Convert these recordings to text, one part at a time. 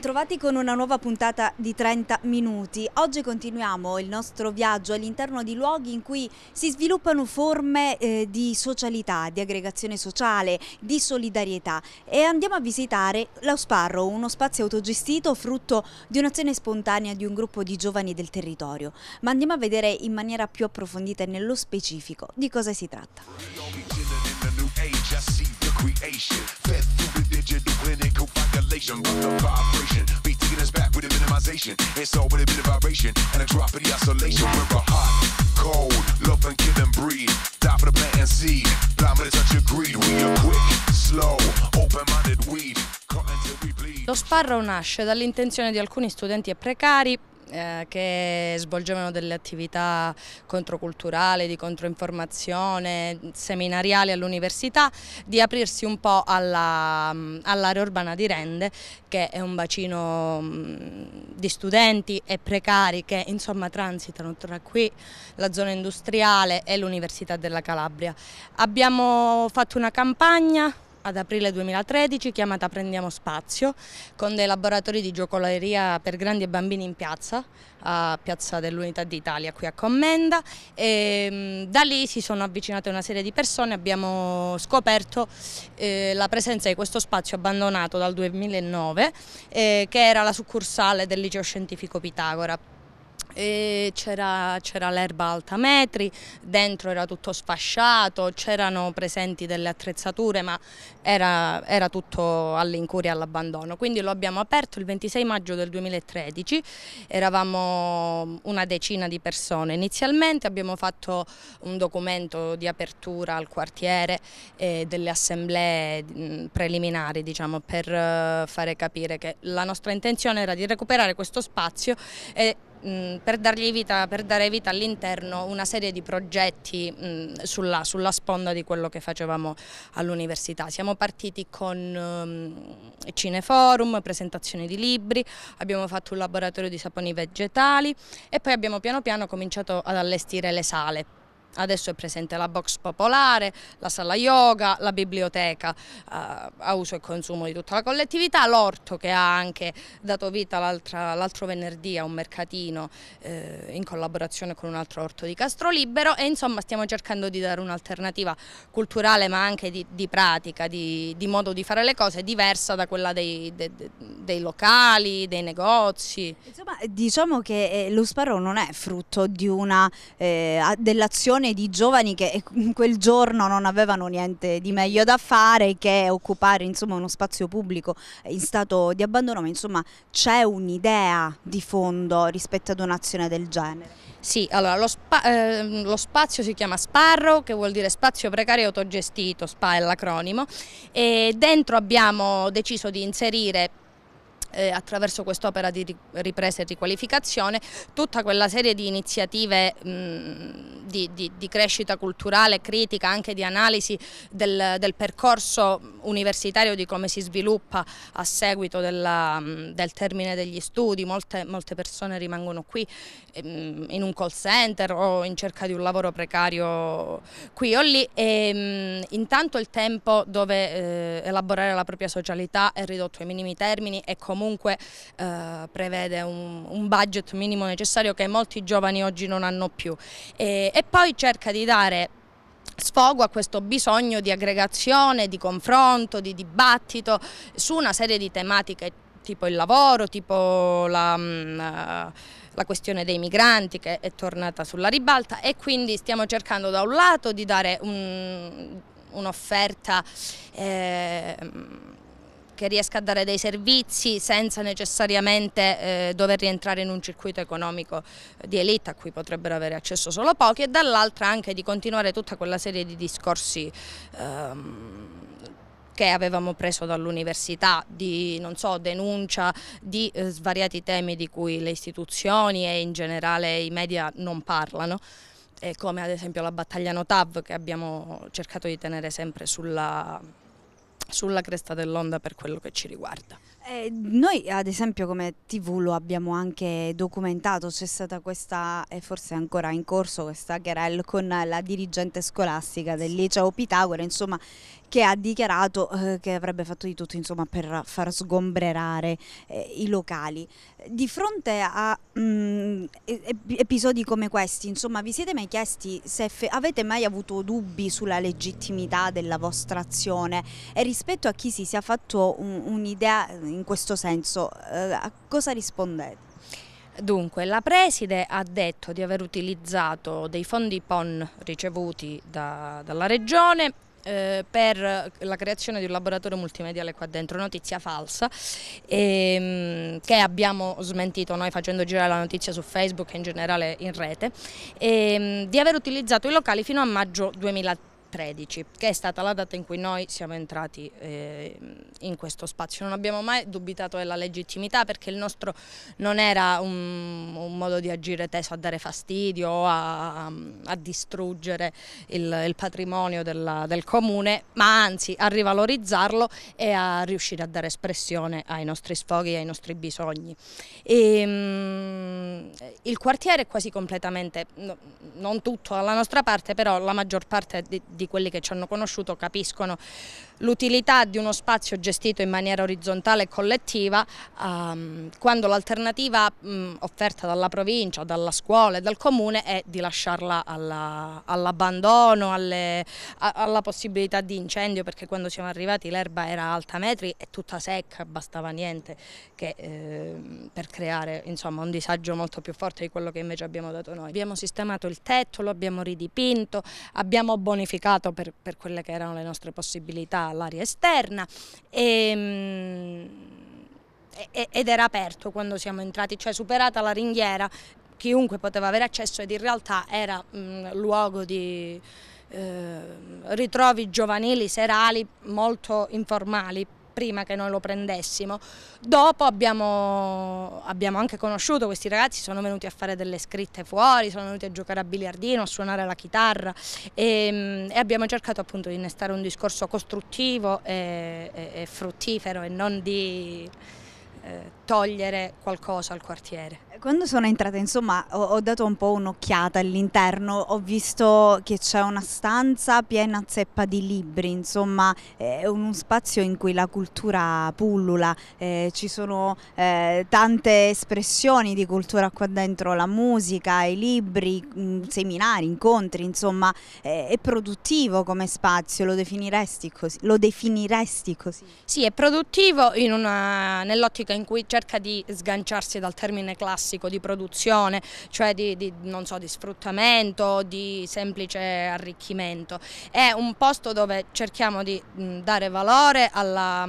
bentrovati con una nuova puntata di 30 minuti. Oggi continuiamo il nostro viaggio all'interno di luoghi in cui si sviluppano forme eh, di socialità, di aggregazione sociale, di solidarietà e andiamo a visitare l'Ausparro, uno spazio autogestito frutto di un'azione spontanea di un gruppo di giovani del territorio. Ma andiamo a vedere in maniera più approfondita e nello specifico di cosa si tratta digital clinical calculation. But the vibration be taking us back with a minimization. It's all with a bit of vibration and a drop of the isolation. We're hot, cold, love and kill and breed. Die for the plant and seed. Blind with a touch of greed. We are quick, slow, open-minded weed. Lo sparro nasce dall'intenzione di alcuni studenti e precari eh, che svolgevano delle attività controculturali, di controinformazione, seminariali all'università, di aprirsi un po' mm, all'area all urbana di Rende che è un bacino mm, di studenti e precari che insomma transitano tra qui la zona industriale e l'Università della Calabria. Abbiamo fatto una campagna ad aprile 2013 chiamata Prendiamo Spazio con dei laboratori di giocoleria per grandi e bambini in piazza, a Piazza dell'Unità d'Italia qui a Commenda e ehm, da lì si sono avvicinate una serie di persone, abbiamo scoperto eh, la presenza di questo spazio abbandonato dal 2009 eh, che era la succursale del liceo scientifico Pitagora c'era, l'erba alta metri, dentro era tutto sfasciato, c'erano presenti delle attrezzature ma era, era tutto all'incuria e all'abbandono. Quindi lo abbiamo aperto il 26 maggio del 2013, eravamo una decina di persone. Inizialmente abbiamo fatto un documento di apertura al quartiere e delle assemblee preliminari diciamo, per eh, fare capire che la nostra intenzione era di recuperare questo spazio e Mm, per, vita, per, dare vita all'interno una serie di progetti mh, mm, sulla, sulla, sponda di quello che facevamo all'università. Siamo partiti con mh, ehm, cineforum, presentazioni di libri, abbiamo fatto un laboratorio di saponi vegetali e poi abbiamo piano piano cominciato ad allestire le sale Adesso è presente la box popolare, la sala yoga, la biblioteca eh, a uso e consumo di tutta la collettività, l'orto che ha anche dato vita l'altro venerdì a un mercatino eh, in collaborazione con un altro orto di Castrolibero e insomma stiamo cercando di dare un'alternativa culturale ma anche di, di pratica, di, di, modo di fare le cose diversa da quella dei, de, de, dei locali, dei negozi. Insomma diciamo che eh, lo sparo non è frutto eh, dell'azione generazione di giovani che eh, quel giorno non avevano niente di meglio da fare che occupare insomma, uno spazio pubblico in stato di abbandono, ma insomma c'è un'idea di fondo rispetto ad un'azione del genere. Sì, allora lo, spa eh, lo, spazio si chiama Sparro, che vuol dire spazio precario autogestito, SPA è l'acronimo, e dentro abbiamo deciso di inserire eh, attraverso quest'opera di ripresa e riqualificazione tutta quella serie di iniziative mh, di, di, di, crescita culturale, critica, anche di analisi del, del, percorso universitario di come si sviluppa a seguito della, del termine degli studi, molte, molte persone rimangono qui mh, ehm, in un call center o in cerca di un lavoro precario qui o lì e ehm, mh, intanto il tempo dove eh, elaborare la propria socialità è ridotto ai minimi termini e comunque comunque eh, prevede un, un, budget minimo necessario che molti giovani oggi non hanno più e, e poi cerca di dare sfogo a questo bisogno di aggregazione, di confronto, di dibattito su una serie di tematiche tipo il lavoro, tipo la, mm, eh, la, questione dei migranti che è tornata sulla ribalta e quindi stiamo cercando da un lato di dare un'offerta un eh, che riesca a dare dei servizi senza necessariamente eh, dover rientrare in un circuito economico eh, di elite a cui potrebbero avere accesso solo pochi e dall'altra anche di continuare tutta quella serie di discorsi ehm, che avevamo preso dall'università di non so, denuncia di eh, svariati temi di cui le istituzioni e in generale i media non parlano eh, come ad esempio la battaglia Notav che abbiamo cercato di tenere sempre sulla sulla cresta dell'onda per quello che ci riguarda. Eh, noi ad esempio come TV lo abbiamo anche documentato, c'è stata questa, e forse ancora in corso, questa querel con la dirigente scolastica del liceo Pitagora, insomma, che ha dichiarato eh, che avrebbe fatto di tutto insomma, per far sgombrerare eh, i locali. Di fronte a mh, mm, episodi come questi, insomma, vi siete mai chiesti se avete mai avuto dubbi sulla legittimità della vostra azione e rispetto a chi si sia fatto un'idea In in questo senso, eh, a cosa rispondete? Dunque, la preside ha detto di aver utilizzato dei fondi PON ricevuti da, dalla regione eh, per la creazione di un laboratorio multimediale qua dentro, notizia falsa, ehm, che abbiamo smentito noi facendo girare la notizia su Facebook e in generale in rete, ehm, di aver utilizzato i locali fino a maggio 2013 13, che è stata la data in cui noi siamo entrati eh, in questo spazio. Non abbiamo mai dubitato della legittimità perché il nostro non era un, un modo di agire teso a dare fastidio o a, a, distruggere il, il patrimonio della, del comune, ma anzi a rivalorizzarlo e a riuscire a dare espressione ai nostri sfoghi e ai nostri bisogni. E, ehm, mh, il quartiere è quasi completamente, no, non tutto dalla nostra parte, però la maggior parte di di quelli che ci hanno conosciuto capiscono l'utilità di uno spazio gestito in maniera orizzontale e collettiva ehm, quando l'alternativa offerta dalla provincia, dalla scuola e dal comune è di lasciarla all'abbandono, all alla possibilità di incendio perché quando siamo arrivati l'erba era alta metri e tutta secca, bastava niente che, ehm, per creare insomma, un disagio molto più forte di quello che invece abbiamo dato noi. Abbiamo sistemato il tetto, lo abbiamo ridipinto, abbiamo bonificato per, per quelle che erano le nostre possibilità all'aria esterna ehm, e, ed era aperto quando siamo entrati, cioè superata la ringhiera chiunque poteva avere accesso ed in realtà era mh, luogo di eh, ritrovi giovanili, serali, molto informali prima che noi lo prendessimo. Dopo abbiamo, abbiamo, anche conosciuto questi ragazzi, sono venuti a fare delle scritte fuori, sono venuti a giocare a biliardino, a suonare la chitarra e, ehm, e abbiamo cercato appunto di innestare un discorso costruttivo e, e, e fruttifero e non di eh, togliere qualcosa al quartiere. Quando sono entrata, insomma, ho, ho dato un po' un'occhiata all'interno, ho visto che c'è una stanza piena zeppa di libri, insomma, è uno spazio in cui la cultura pullula, eh, ci sono eh, tante espressioni di cultura qua dentro, la musica, i libri, mh, mm, seminari, incontri, insomma, è, è, produttivo come spazio, lo definiresti così? Lo definiresti così? Sì, è produttivo nell'ottica in cui cerca di sganciarsi dal termine classico classico di produzione, cioè di, di, so, di sfruttamento, di semplice arricchimento. È un posto dove cerchiamo di dare valore alla,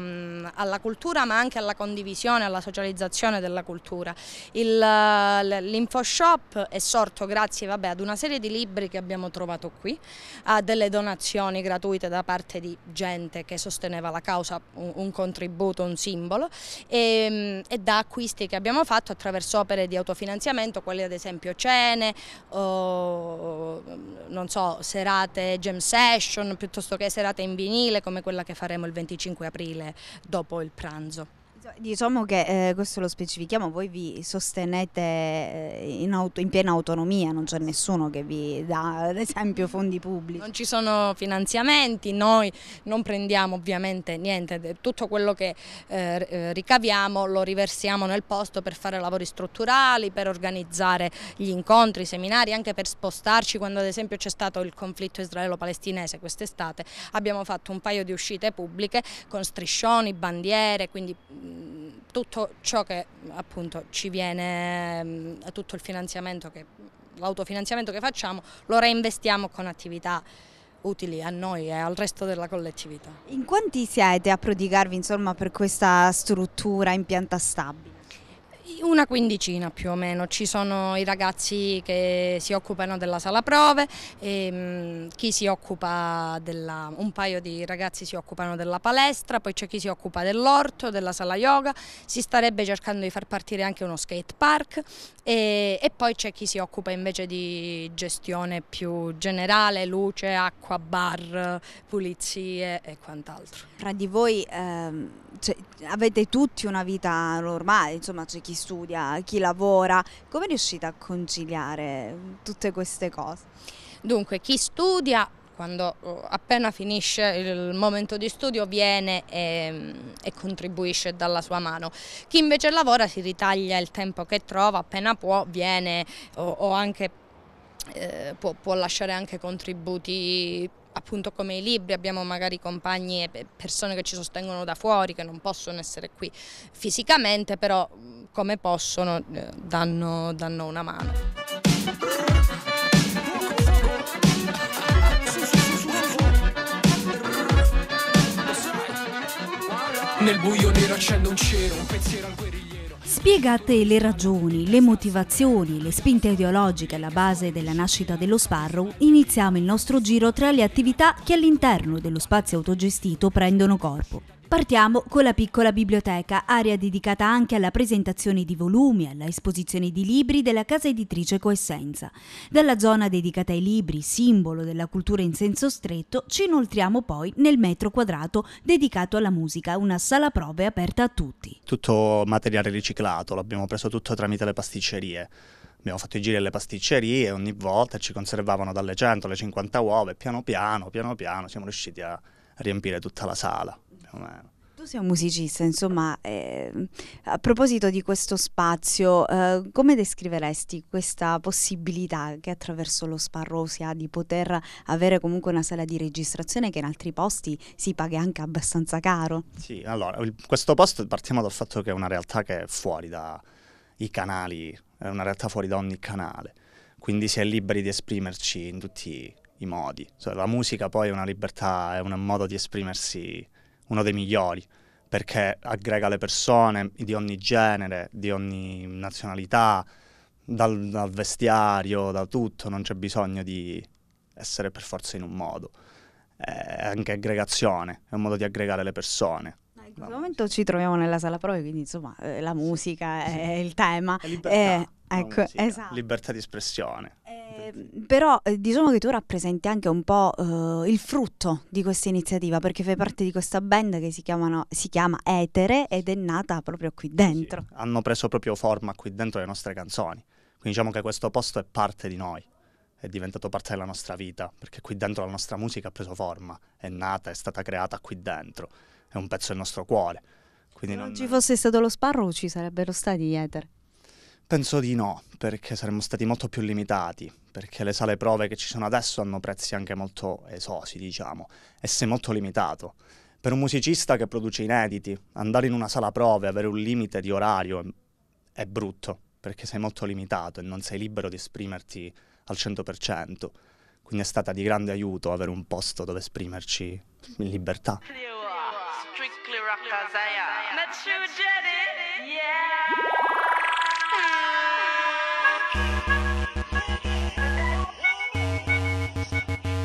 alla cultura ma anche alla condivisione, alla socializzazione della cultura. L'InfoShop è sorto grazie vabbè, ad una serie di libri che abbiamo trovato qui, a delle donazioni gratuite da parte di gente che sosteneva la causa, un, un contributo, un simbolo e, ehm, e da acquisti che abbiamo fatto attraverso opere di autofinanziamento, quali ad esempio cene, o, non so, serate jam session piuttosto che serate in vinile come quella che faremo il 25 aprile dopo il pranzo. Diciamo che eh, questo lo specifichiamo, voi vi sostenete eh, in, auto, in, piena autonomia, non c'è nessuno che vi dà ad esempio fondi pubblici. Non ci sono finanziamenti, noi non prendiamo ovviamente niente, tutto quello che eh, eh, ricaviamo lo riversiamo nel posto per fare lavori strutturali, per organizzare gli incontri, i seminari, anche per spostarci quando ad esempio c'è stato il conflitto israelo-palestinese quest'estate, abbiamo fatto un paio di uscite pubbliche con striscioni, bandiere, quindi Mm, tutto ciò che appunto ci viene, mm, tutto il finanziamento, l'autofinanziamento che facciamo, lo reinvestiamo con attività utili a noi e al resto della collettività. In quanti siete a prodigarvi insomma, per questa struttura in pianta stabile? Una quindicina più o meno, ci sono i ragazzi che si occupano della sala prove, e, ehm, mh, chi si occupa della, un paio di ragazzi si occupano della palestra, poi c'è chi si occupa dell'orto, della sala yoga, si starebbe cercando di far partire anche uno skate park e, e poi c'è chi si occupa invece di gestione più generale, luce, acqua, bar, pulizie e quant'altro. Tra di voi... Ehm cioè, avete tutti una vita normale, insomma c'è chi studia, chi lavora, come riuscite a conciliare mm, tutte queste cose? Dunque, chi studia quando oh, appena finisce il momento di studio viene e, mm, e, contribuisce dalla sua mano. Chi invece lavora si ritaglia il tempo che trova, appena può viene o, o anche eh, può, può lasciare anche contributi appunto come i libri abbiamo magari compagni e persone che ci sostengono da fuori, che non possono essere qui fisicamente, però come possono eh, danno, danno una mano. Nel buio nero accendo un cero, un pensiero al guerriero. Spiega a te le ragioni, le motivazioni, le spinte ideologiche alla base della nascita dello Sparrow, iniziamo il nostro giro tra le attività che all'interno dello spazio autogestito prendono corpo. Partiamo con la piccola biblioteca, area dedicata anche alla presentazione di volumi, alla esposizione di libri della casa editrice Coessenza. Dalla zona dedicata ai libri, simbolo della cultura in senso stretto, ci inoltriamo poi nel metro quadrato dedicato alla musica, una sala prove aperta a tutti. Tutto materiale riciclato, l'abbiamo preso tutto tramite le pasticcerie. Abbiamo fatto i giri alle pasticcerie e ogni volta ci conservavano dalle 100 alle 50 uova e piano piano, piano piano siamo riusciti a riempire tutta la sala, più o meno. Tu sei un musicista, insomma, eh, a proposito di questo spazio, eh, come descriveresti questa possibilità che attraverso lo Sparrow si ha di poter avere comunque una sala di registrazione che in altri posti si paga anche abbastanza caro? Sì, allora, il, questo posto partiamo dal fatto che è una realtà che è fuori dai canali, è una realtà fuori da ogni canale, quindi si è liberi di esprimerci in tutti i i modi. Cioè, la musica poi è una libertà, è un modo di esprimersi uno dei migliori, perché aggrega le persone di ogni genere, di ogni nazionalità, dal, dal vestiario, da tutto, non c'è bisogno di essere per forza in un modo. È anche aggregazione, è un modo di aggregare le persone. In questo momento ci troviamo nella sala prove, quindi insomma eh, la musica sì, è il tema. È libertà, eh, ecco, esatto. libertà di espressione. Ehm, però eh, diciamo che tu rappresenti anche un po' eh, il frutto di questa iniziativa perché fai mm. parte di questa band che si, chiamano, si chiama Etere ed è nata proprio qui dentro. Sì, hanno preso proprio forma qui dentro le nostre canzoni, quindi diciamo che questo posto è parte di noi, è diventato parte della nostra vita perché qui dentro la nostra musica ha preso forma, è nata, è stata creata qui dentro, è un pezzo del nostro cuore. Quindi Se non, non ci fosse stato lo sparro ci sarebbero stati Etere. Penso di no, perché saremmo stati molto più limitati, perché le sale prove che ci sono adesso hanno prezzi anche molto esosi, diciamo, e sei molto limitato. Per un musicista che produce inediti, andare in una sala prove, e avere un limite di orario è brutto, perché sei molto limitato e non sei libero di esprimerti al 100%. Quindi è stata di grande aiuto avere un posto dove esprimerci in libertà. Strictly Thank you.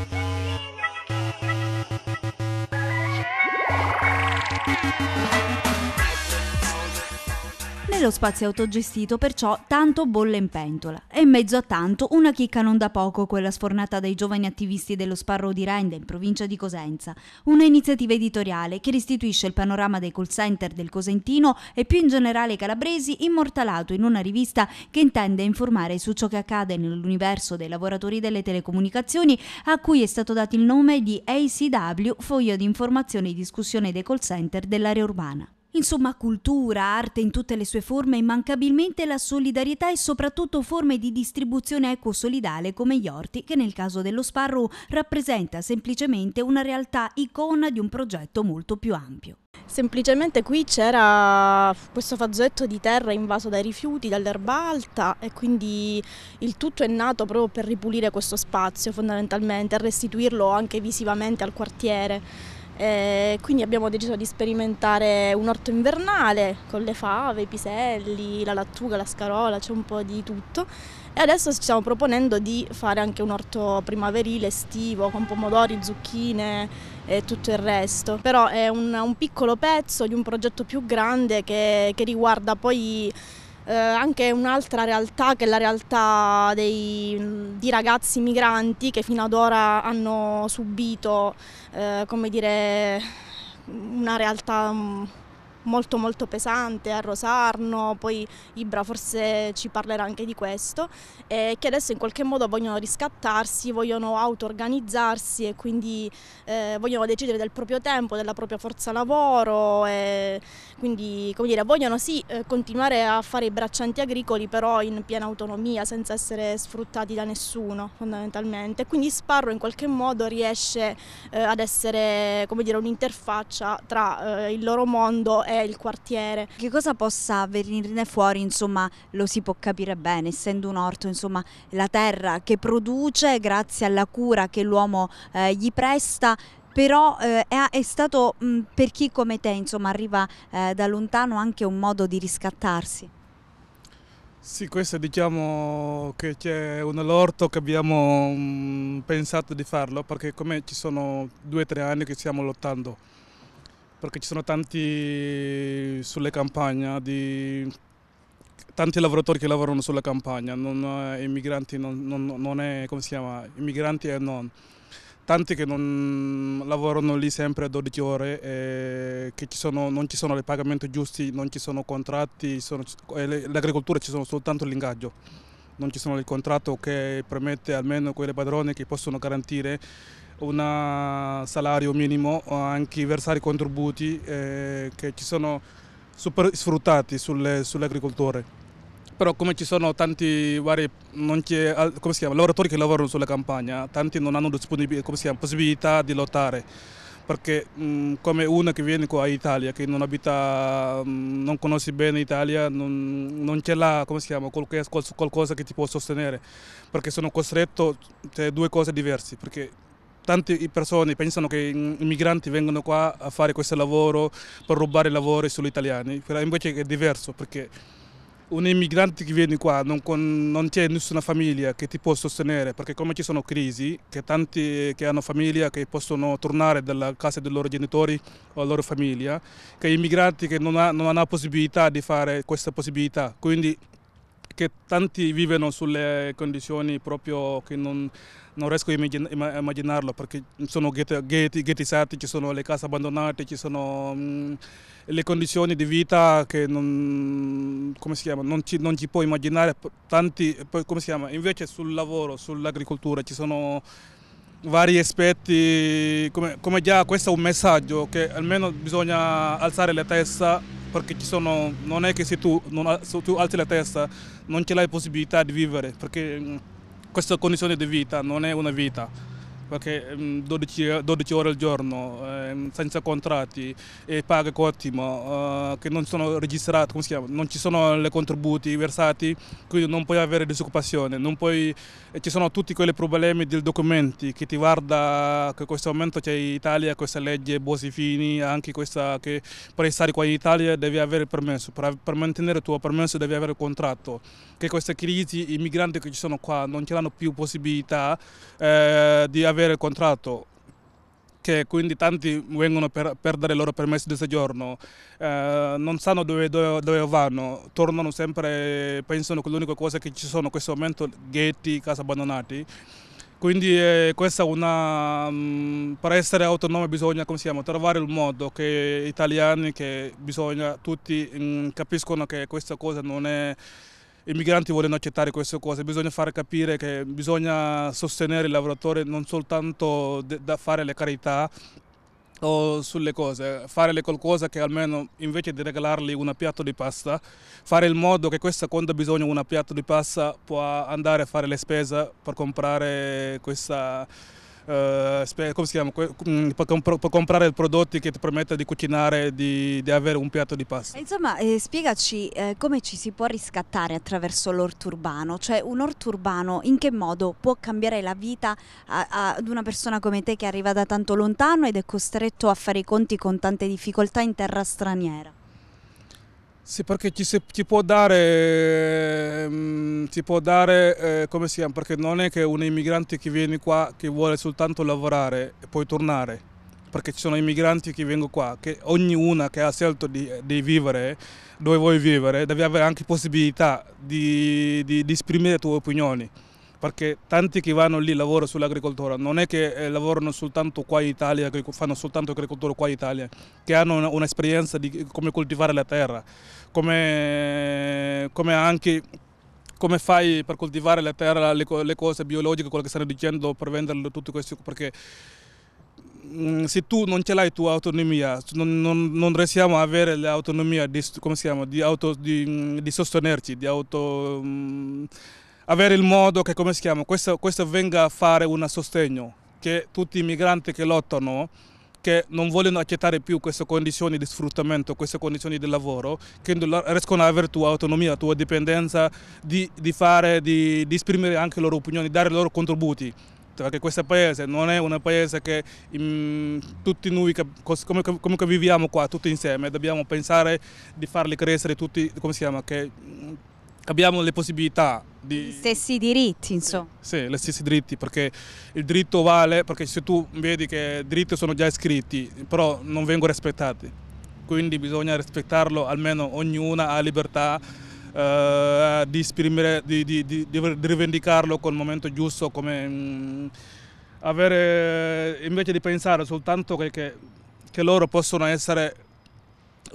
Nello spazio autogestito perciò tanto bolle in pentola e in mezzo a tanto una chicca non da poco quella sfornata dai giovani attivisti dello Sparro di Rende in provincia di Cosenza, un'iniziativa editoriale che restituisce il panorama dei call center del Cosentino e più in generale calabresi immortalato in una rivista che intende informare su ciò che accade nell'universo dei lavoratori delle telecomunicazioni a cui è stato dato il nome di ACW, foglio di informazione e discussione dei call center dell'area urbana. Insomma, cultura, arte in tutte le sue forme, immancabilmente la solidarietà e soprattutto forme di distribuzione ecosolidale come gli orti, che nel caso dello Sparrow rappresenta semplicemente una realtà icona di un progetto molto più ampio. Semplicemente qui c'era questo fazzoletto di terra invaso dai rifiuti, dall'erba alta e quindi il tutto è nato proprio per ripulire questo spazio fondamentalmente, restituirlo anche visivamente al quartiere. Eh, quindi abbiamo deciso di sperimentare un orto invernale con le fave, i piselli, la lattuga, la scarola, c'è un po' di tutto. E adesso ci stiamo proponendo di fare anche un orto primaverile, estivo, con pomodori, zucchine e tutto il resto. Però è un, un piccolo pezzo di un progetto più grande che, che riguarda poi eh, anche un'altra realtà che è la realtà dei, di ragazzi migranti che fino ad ora hanno subito eh, come dire, una realtà mm, molto molto pesante a Rosarno, poi Ibra forse ci parlerà anche di questo, e che adesso in qualche modo vogliono riscattarsi, vogliono auto-organizzarsi e quindi eh, vogliono decidere del proprio tempo, della propria forza lavoro e quindi come dire, vogliono sì eh, continuare a fare i braccianti agricoli però in piena autonomia, senza essere sfruttati da nessuno fondamentalmente. Quindi Sparro in qualche modo riesce eh, ad essere un'interfaccia tra eh, il loro mondo e il quartiere. Che cosa possa venirne fuori insomma lo si può capire bene, essendo un orto insomma la terra che produce grazie alla cura che l'uomo eh, gli presta però eh, è, stato mh, mm, per chi come te insomma, arriva eh, da lontano anche un modo di riscattarsi. Sì, questo diciamo che c'è un allorto che abbiamo mh, mm, pensato di farlo perché come ci sono due o tre anni che stiamo lottando perché ci sono tanti sulle campagne di tanti lavoratori che lavorano sulla campagna, non, eh, immigranti, non, non, non è come si chiama, immigranti e non tanti che non lavorano lì sempre a 12 ore, eh, che ci sono, non ci sono i pagamenti giusti, non ci sono contratti, eh, l'agricoltura ci sono soltanto l'ingaggio, non ci sono il contratto che permette almeno quei padroni che possono garantire un salario minimo, o anche versare contributi eh, che ci sono super sfruttati sull'agricoltore. Sull però come ci sono tanti vari chiama, lavoratori che lavorano sulla campagna, tanti non hanno chiama, possibilità di lottare perché mh, mm, come uno che viene qua in Italia, che non abita, mh, mm, non conosce bene l'Italia, non, non ce l'ha, come si chiama, qualcosa che ti può sostenere, perché sono costretto, cioè due cose diverse, perché tante persone pensano che i migranti vengano qua a fare questo lavoro per rubare lavori sugli italiani, però invece è diverso, perché un immigrante che viene qua non, con, non c'è nessuna famiglia che ti può sostenere perché come ci sono crisi che tanti che hanno famiglia che possono tornare dalla casa dei loro genitori o dalla loro famiglia che immigrati che non, ha, non hanno la possibilità di fare questa possibilità quindi che tanti vivono sulle condizioni proprio che non non riesco a immaginarlo perché sono ghetti, ghettizzati, ci sono le case abbandonate, ci sono mm, le condizioni di vita che non, chiama, non, ci, non ci, può immaginare. Tanti, Invece sul lavoro, sull'agricoltura ci sono vari aspetti, come, come, già questo è un messaggio che almeno bisogna alzare la testa perché ci sono, non è che se tu, non, se tu alzi la testa non ce l'hai possibilità di vivere. Perché, mm, questa condizione di vita non è una vita perché 12, mm, 12, eh, ore al giorno, eh, senza contratti e paghe ottimo, eh, che non sono registrati, come si chiama, non ci sono i contributi versati, quindi non puoi avere disoccupazione, puoi, eh, ci sono tutti quei problemi dei documenti che ti guarda che in questo momento c'è in Italia questa legge Bosifini, anche questa che per stare qua in Italia devi avere il permesso, per, per mantenere il tuo permesso devi avere il contratto, che questa crisi, i migranti che ci sono qua non ce l'hanno più possibilità eh, di avere avere il contratto quindi tanti vengono per perdere il loro permesso di soggiorno, eh, non sanno dove, dove, dove, vanno, tornano sempre, pensano che l'unica cosa che ci sono in questo momento ghetti, case abbandonate. Quindi eh, questa è una, mh, mm, per essere autonomi bisogna chiama, trovare il modo che gli italiani, che bisogna, tutti mh, mm, capiscono che questa cosa non è i migranti vogliono accettare queste cose, bisogna far capire che bisogna sostenere il lavoratore non soltanto da fare le carità, o sulle cose, fare qualcosa che almeno invece di regalargli un piatto di pasta, fare in modo che questa quando ha bisogno di un piatto di pasta può andare a fare le spese per comprare questa eh, chiama, mm, può comprare prodotti che ti permette di cucinare, di, di avere un piatto di pasta. Insomma, eh, spiegaci eh, come ci si può riscattare attraverso l'orto urbano, cioè un orto urbano in che modo può cambiare la vita a, a, ad una persona come te che arriva da tanto lontano ed è costretto a fare i conti con tante difficoltà in terra straniera? Sì, perché ci, si, ci può dare... Eh, ti può dare, eh, come si chiama, perché non è che un immigrante che viene qua che vuole soltanto lavorare e poi tornare, perché ci sono immigranti che vengono qua, che ognuna che ha scelto di, di vivere dove vuoi vivere deve avere anche possibilità di, di, di esprimere le tue opinioni perché tanti che vanno lì lavorano sull'agricoltura, non è che eh, lavorano soltanto qua in Italia, fanno soltanto agricoltura qua in Italia, che hanno un'esperienza di come coltivare la terra, come, come anche come fai per coltivare la terra, le, le cose biologiche, quello che stanno dicendo, per venderle tutti questi, perché mm, se tu non ce l'hai tua autonomia, non, non, non riusciamo ad avere l'autonomia di, chiama, di, auto, di, mm, di sostenerci, di auto, um, avere il modo che chiama, questo, questo venga a fare un sostegno, che tutti i migranti che lottano che non vogliono accettare più queste condizioni di sfruttamento, queste condizioni di lavoro, che riescono ad avere tua autonomia, tua dipendenza, di, di fare, di, di esprimere anche le loro opinioni, dare i loro contributi perché questo paese non è un paese che in, mm, tutti noi, come, come viviamo qua tutti insieme, dobbiamo pensare di farli crescere tutti, come si chiama, che abbiamo le possibilità di... Gli stessi diritti, insomma. Sì, gli stessi diritti, perché il diritto vale, perché se tu vedi che i diritti sono già iscritti, però non vengono rispettati, quindi bisogna rispettarlo, almeno ognuna ha libertà eh, di esprimere, di, di, di, di, rivendicarlo col momento giusto, come mh, mm, avere, invece di pensare soltanto che, che, che loro possono essere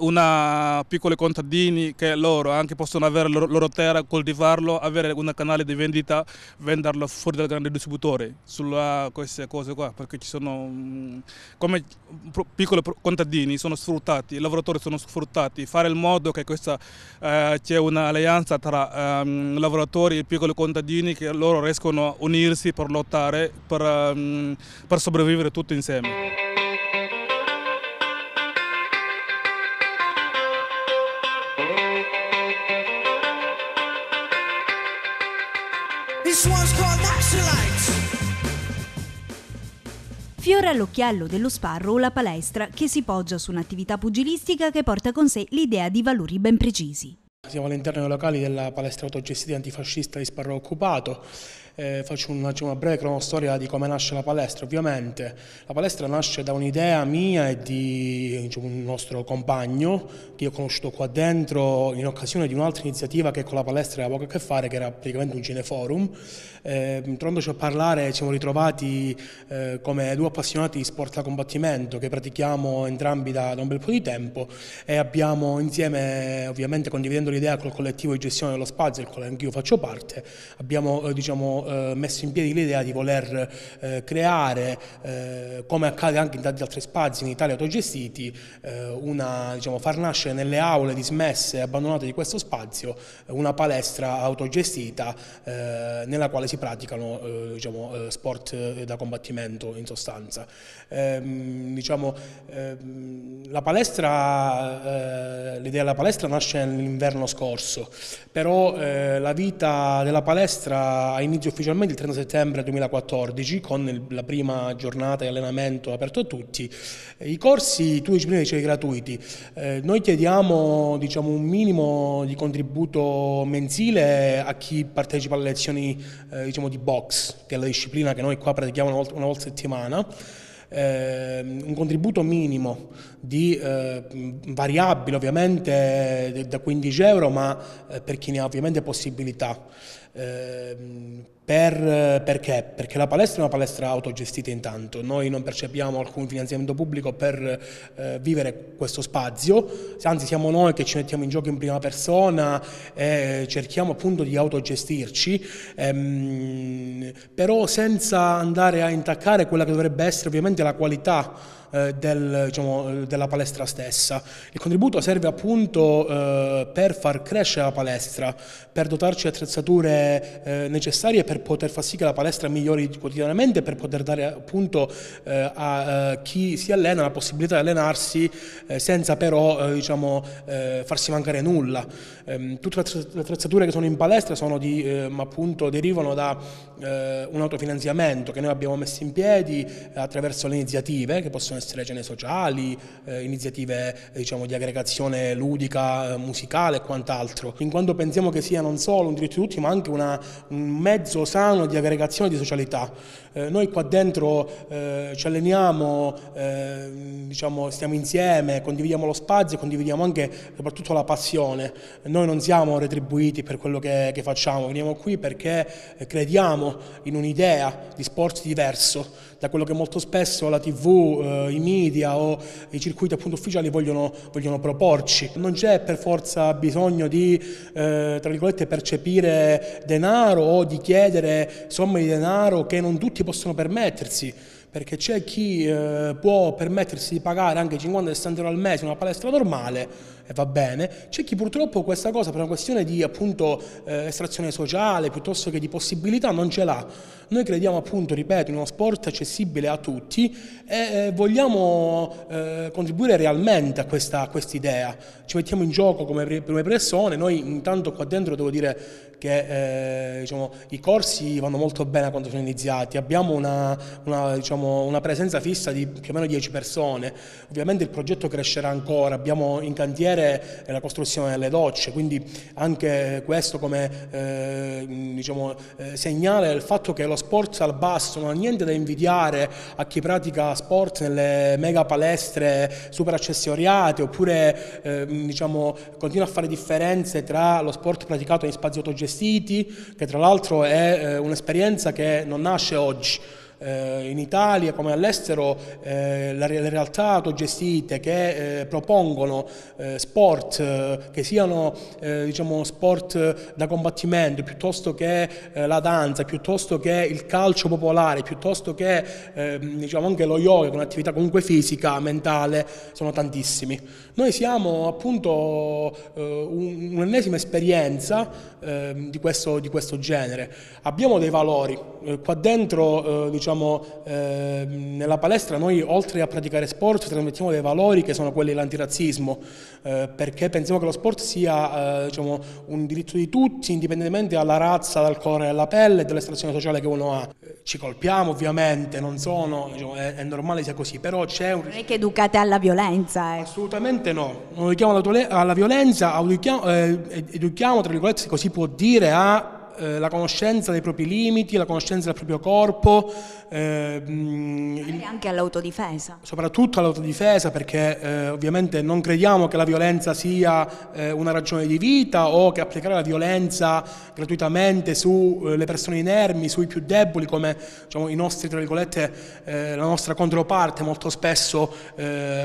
una, piccoli contadini che loro anche possono avere la loro terra, coltivarlo, avere un canale di vendita, venderlo fuori dal grande distributore, su queste cose qua, perché ci sono mm, come piccoli contadini sono sfruttati, i lavoratori sono sfruttati, fare in modo che questa eh, c'è un'alleanza tra ehm, lavoratori e piccoli contadini che loro riescono a unirsi per lottare, per, ehm, per sopravvivere tutti insieme. Ora l'occhiello dello sparro o la palestra che si poggia su un'attività pugilistica che porta con sé l'idea di valori ben precisi. Siamo all'interno dei locali della palestra autogestita antifascista di Sparro Occupato eh, faccio una, una breve cronostoria di come nasce la palestra. Ovviamente la palestra nasce da un'idea mia e di diciamo, un nostro compagno che ho conosciuto qua dentro in occasione di un'altra iniziativa che con la palestra aveva poco a che fare, che era praticamente un cineforum. Eh, trovandoci a parlare ci siamo ritrovati eh, come due appassionati di sport da combattimento che pratichiamo entrambi da, da un bel po' di tempo e abbiamo insieme, ovviamente condividendo l'idea col collettivo di gestione dello spazio, il quale anch'io faccio parte, abbiamo eh, diciamo, hanno eh, messo in piedi l'idea di voler eh, creare, eh, come accade anche in tanti altri spazi in Italia autogestiti, una, diciamo, far nascere nelle aule dismesse e abbandonate di questo spazio una palestra autogestita nella quale si praticano diciamo, sport da combattimento in sostanza. Ehm, diciamo, ehm, la palestra, l'idea della palestra nasce nell'inverno scorso, però la vita della palestra a inizio ufficialmente il 30 settembre 2014 con la prima giornata di allenamento aperto a tutti. I corsi, tu discipline dicevi gratuiti, eh, noi chiediamo diciamo, un minimo di contributo mensile a chi partecipa alle lezioni eh, diciamo, di box, che è la disciplina che noi qua pratichiamo una volta, una volta a settimana. Eh, un contributo minimo di eh, variabile ovviamente eh, da 15 euro ma eh, per chi ne ha ovviamente possibilità. Ehm, per, perché? Perché la palestra è una palestra autogestita intanto, noi non percepiamo alcun finanziamento pubblico per eh, vivere questo spazio, anzi siamo noi che ci mettiamo in gioco in prima persona e cerchiamo appunto di autogestirci, ehm, però senza andare a intaccare quella che dovrebbe essere ovviamente la qualità eh, del, diciamo, della palestra stessa. Il contributo serve appunto eh, per far crescere la palestra, per dotarci di attrezzature eh, necessarie per poter far sì che la palestra migliori quotidianamente, per poter dare appunto a chi si allena la possibilità di allenarsi senza però diciamo, farsi mancare nulla. Ehm, tutte le attrezzature che sono in palestra sono di, ehm, appunto, derivano da eh, un autofinanziamento che noi abbiamo messo in piedi eh, attraverso le iniziative che possono essere cene sociali, eh, iniziative eh, diciamo, di aggregazione ludica, eh, musicale e quant'altro, in quanto pensiamo che sia non solo un diritto di tutti ma anche una, un mezzo sano di aggregazione di socialità. Eh, noi qua dentro ci alleniamo, diciamo, stiamo insieme, condividiamo lo spazio e condividiamo anche soprattutto la passione. Noi non siamo retribuiti per quello che, che facciamo, veniamo qui perché crediamo in un'idea di sport diverso da quello che molto spesso la tv, eh, i media o i circuiti appunto ufficiali vogliono, vogliono proporci. Non c'è per forza bisogno di eh, tra virgolette percepire denaro o di chiedere somme di denaro che non tutti possono permettersi perché c'è chi eh, può permettersi di pagare anche 50-60 euro al mese in una palestra normale e va bene, c'è chi purtroppo questa cosa per una questione di appunto eh, estrazione sociale piuttosto che di possibilità non ce l'ha. Noi crediamo appunto, ripeto, in uno sport accessibile a tutti e eh, vogliamo eh, contribuire realmente a questa idea. Ci mettiamo in gioco come prime persone, noi intanto qua dentro devo dire che eh, diciamo, i corsi vanno molto bene quando sono iniziati, abbiamo una, una, diciamo, una presenza fissa di più o meno 10 persone, ovviamente il progetto crescerà ancora, abbiamo in cantiere cantiere e la costruzione delle docce, quindi anche questo come eh, diciamo, eh, segnale del fatto che lo sport al basso non ha niente da invidiare a chi pratica sport nelle mega palestre super accessoriate oppure eh, diciamo, continua a fare differenze tra lo sport praticato in spazi autogestiti, che tra l'altro è eh, un'esperienza che non nasce oggi eh, in Italia come all'estero eh, le realtà autogestite che eh, propongono eh, sport eh, che siano eh, diciamo, sport da combattimento piuttosto che la danza, piuttosto che il calcio popolare, piuttosto che ehm, diciamo anche lo yoga, che è un'attività comunque fisica, mentale, sono tantissimi. Noi siamo appunto un'ennesima esperienza ehm, di questo, di questo genere. Abbiamo dei valori, qua dentro diciamo diciamo, eh, nella palestra noi oltre a praticare sport trasmettiamo dei valori che sono quelli dell'antirazzismo, eh, perché pensiamo che lo sport sia eh, diciamo, un diritto di tutti, indipendentemente dalla razza, dal colore della pelle e dall'estrazione sociale che uno ha. Eh, ci colpiamo ovviamente, non sono, diciamo, è, è, normale sia così, però c'è un... Non è che educate alla violenza. Eh. Assolutamente no, non educhiamo alla, alla violenza, educhiamo, eh, educhiamo, tra virgolette, così può dire, a eh, la conoscenza dei propri limiti, la conoscenza del proprio corpo. Eh, il, anche all'autodifesa. Soprattutto all'autodifesa perché eh, ovviamente non crediamo che la violenza sia eh, una ragione di vita o che applicare la violenza gratuitamente sulle eh, persone inermi, sui più deboli come diciamo, nostri, la nostra controparte molto spesso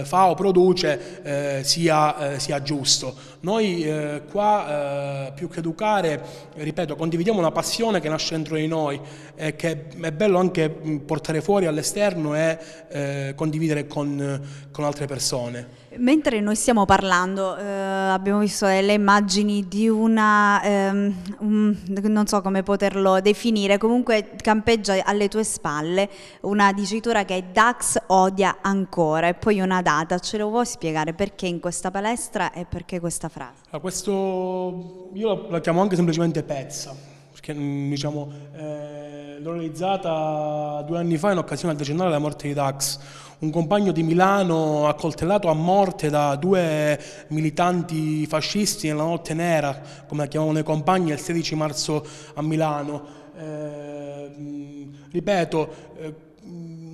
fa o produce sia, sia giusto. Noi qua più che educare, ripeto, condividiamo condividiamo una passione che nasce dentro di noi, eh, che è bello anche mm, portare fuori all'esterno e eh, condividere con, eh, con altre persone. Mentre noi stiamo parlando, eh, abbiamo visto delle immagini di una, ehm, un, non so come poterlo definire, comunque campeggia alle tue spalle una dicitura che Dax odia ancora e poi una data. Ce lo vuoi spiegare perché in questa palestra e perché questa frase? A ah, questo io la, chiamo anche semplicemente pezza, perché mm, diciamo, eh, l'ho realizzata due anni fa in occasione del decennale della morte di Dax un compagno di Milano accoltellato a morte da due militanti fascisti nella notte nera, come la chiamavano i compagni, il 16 marzo a Milano. Eh, ripeto, eh,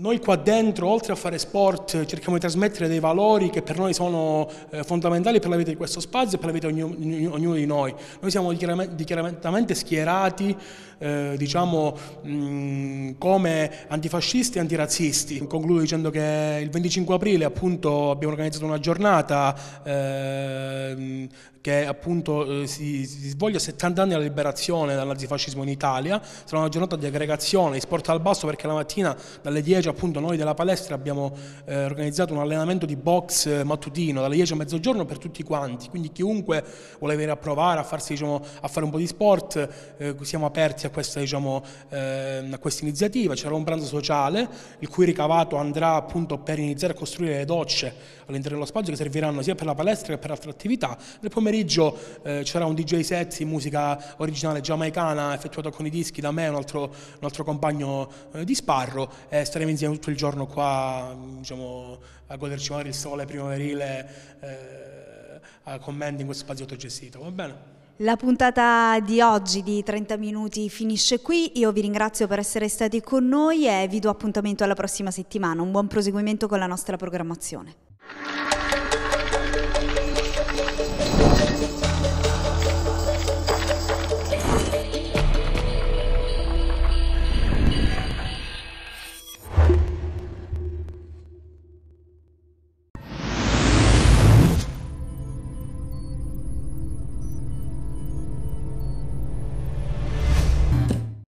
noi qua dentro, oltre a fare sport, eh, cerchiamo di trasmettere dei valori che per noi sono eh, fondamentali per la vita di questo spazio e per la vita di ognuno, di noi. Noi siamo dichiaratamente schierati, eh, diciamo, mh, come antifascisti e antirazzisti. Concludo dicendo che il 25 aprile appunto abbiamo organizzato una giornata eh, che appunto eh, si, si svolge a 70 anni dalla liberazione dal nazifascismo in Italia, sarà una giornata di aggregazione, di sport al basso perché la mattina dalle 10 appunto noi della palestra abbiamo eh, organizzato un allenamento di box eh, mattutino dalle 10 a mezzogiorno per tutti quanti, quindi chiunque vuole venire a provare, a, farsi, diciamo, a fare un po' di sport, eh, siamo aperti a questa, diciamo, eh, a questa iniziativa, c'era un pranzo sociale il cui ricavato andrà appunto per iniziare a costruire le docce all'interno dello spazio che serviranno sia per la palestra che per altre attività, nel pomeriggio pomeriggio eh, c'era un DJ set in musica originale giamaicana effettuato con i dischi da me e un altro, un altro compagno eh, di sparro e staremo insieme tutto il giorno qua mm, diciamo, a goderci magari il sole primaverile eh, a commenti in questo spaziotto gestito, va bene? La puntata di oggi di 30 minuti finisce qui, io vi ringrazio per essere stati con noi e vi do appuntamento alla prossima settimana, un buon proseguimento con la nostra programmazione.